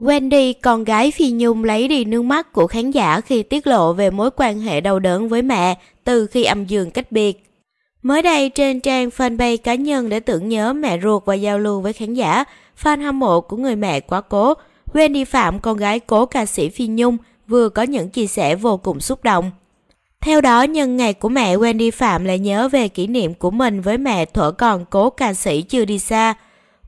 Wendy, con gái Phi Nhung lấy đi nước mắt của khán giả khi tiết lộ về mối quan hệ đau đớn với mẹ từ khi âm dương cách biệt. Mới đây, trên trang fanpage cá nhân để tưởng nhớ mẹ ruột và giao lưu với khán giả, fan hâm mộ của người mẹ quá cố, Wendy Phạm, con gái cố ca sĩ Phi Nhung, vừa có những chia sẻ vô cùng xúc động. Theo đó, nhân ngày của mẹ, Wendy Phạm lại nhớ về kỷ niệm của mình với mẹ thuở còn cố ca sĩ chưa đi xa.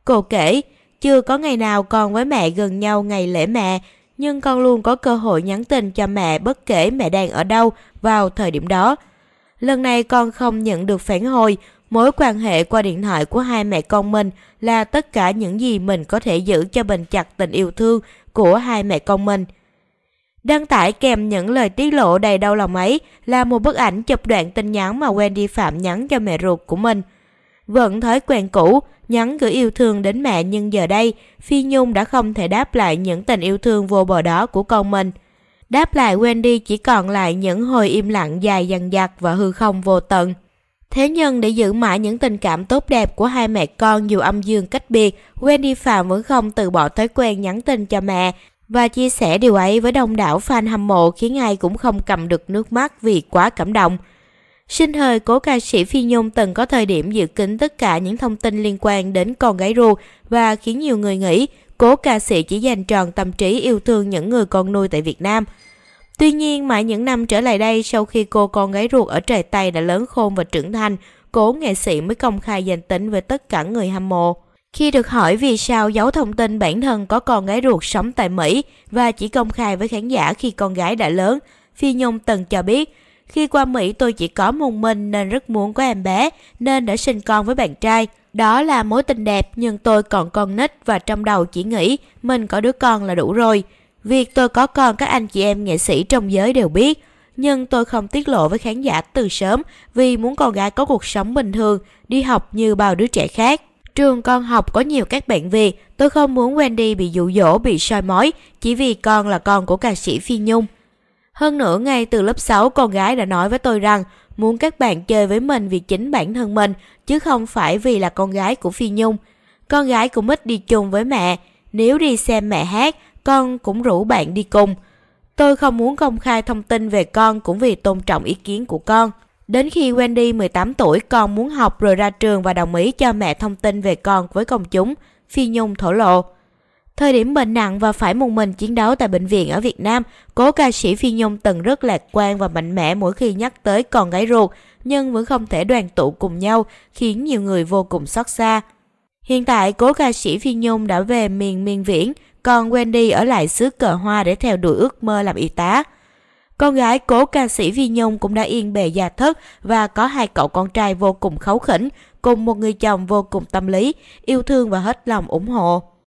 Cô kể, chưa có ngày nào con với mẹ gần nhau ngày lễ mẹ, nhưng con luôn có cơ hội nhắn tin cho mẹ bất kể mẹ đang ở đâu vào thời điểm đó. Lần này con không nhận được phản hồi, mối quan hệ qua điện thoại của hai mẹ con mình là tất cả những gì mình có thể giữ cho bền chặt tình yêu thương của hai mẹ con mình. Đăng tải kèm những lời tiết lộ đầy đau lòng ấy là một bức ảnh chụp đoạn tin nhắn mà Wendy Phạm nhắn cho mẹ ruột của mình. Vẫn thói quen cũ, nhắn gửi yêu thương đến mẹ nhưng giờ đây, Phi Nhung đã không thể đáp lại những tình yêu thương vô bờ đó của con mình. Đáp lại Wendy chỉ còn lại những hồi im lặng dài dằng dặc và hư không vô tận. Thế nhưng để giữ mãi những tình cảm tốt đẹp của hai mẹ con dù âm dương cách biệt, Wendy Phạm vẫn không từ bỏ thói quen nhắn tin cho mẹ và chia sẻ điều ấy với đông đảo fan hâm mộ khiến ai cũng không cầm được nước mắt vì quá cảm động. Sinh thời, cố ca sĩ Phi Nhung từng có thời điểm dự kính tất cả những thông tin liên quan đến con gái ruột và khiến nhiều người nghĩ cố ca sĩ chỉ dành tròn tâm trí yêu thương những người con nuôi tại Việt Nam. Tuy nhiên, mãi những năm trở lại đây, sau khi cô con gái ruột ở trời Tây đã lớn khôn và trưởng thành, cố nghệ sĩ mới công khai danh tính với tất cả người hâm mộ. Khi được hỏi vì sao giấu thông tin bản thân có con gái ruột sống tại Mỹ và chỉ công khai với khán giả khi con gái đã lớn, Phi Nhung từng cho biết khi qua Mỹ tôi chỉ có một mình nên rất muốn có em bé, nên đã sinh con với bạn trai. Đó là mối tình đẹp nhưng tôi còn con nít và trong đầu chỉ nghĩ mình có đứa con là đủ rồi. Việc tôi có con các anh chị em nghệ sĩ trong giới đều biết, nhưng tôi không tiết lộ với khán giả từ sớm vì muốn con gái có cuộc sống bình thường, đi học như bao đứa trẻ khác. Trường con học có nhiều các bạn Việt, tôi không muốn Wendy bị dụ dỗ, bị soi mói, chỉ vì con là con của ca sĩ Phi Nhung. Hơn nữa ngay từ lớp 6 con gái đã nói với tôi rằng muốn các bạn chơi với mình vì chính bản thân mình chứ không phải vì là con gái của Phi Nhung. Con gái cũng ít đi chung với mẹ, nếu đi xem mẹ hát con cũng rủ bạn đi cùng. Tôi không muốn công khai thông tin về con cũng vì tôn trọng ý kiến của con. Đến khi Wendy 18 tuổi con muốn học rồi ra trường và đồng ý cho mẹ thông tin về con với công chúng, Phi Nhung thổ lộ. Thời điểm bệnh nặng và phải một mình chiến đấu tại bệnh viện ở Việt Nam, cố ca sĩ Phi Nhung từng rất lạc quan và mạnh mẽ mỗi khi nhắc tới con gái ruột, nhưng vẫn không thể đoàn tụ cùng nhau, khiến nhiều người vô cùng xót xa. Hiện tại, cố ca sĩ Phi Nhung đã về miền miền viễn, còn Wendy ở lại xứ cờ hoa để theo đuổi ước mơ làm y tá. Con gái cố ca sĩ Phi Nhung cũng đã yên bề gia thất và có hai cậu con trai vô cùng kháu khỉnh, cùng một người chồng vô cùng tâm lý, yêu thương và hết lòng ủng hộ.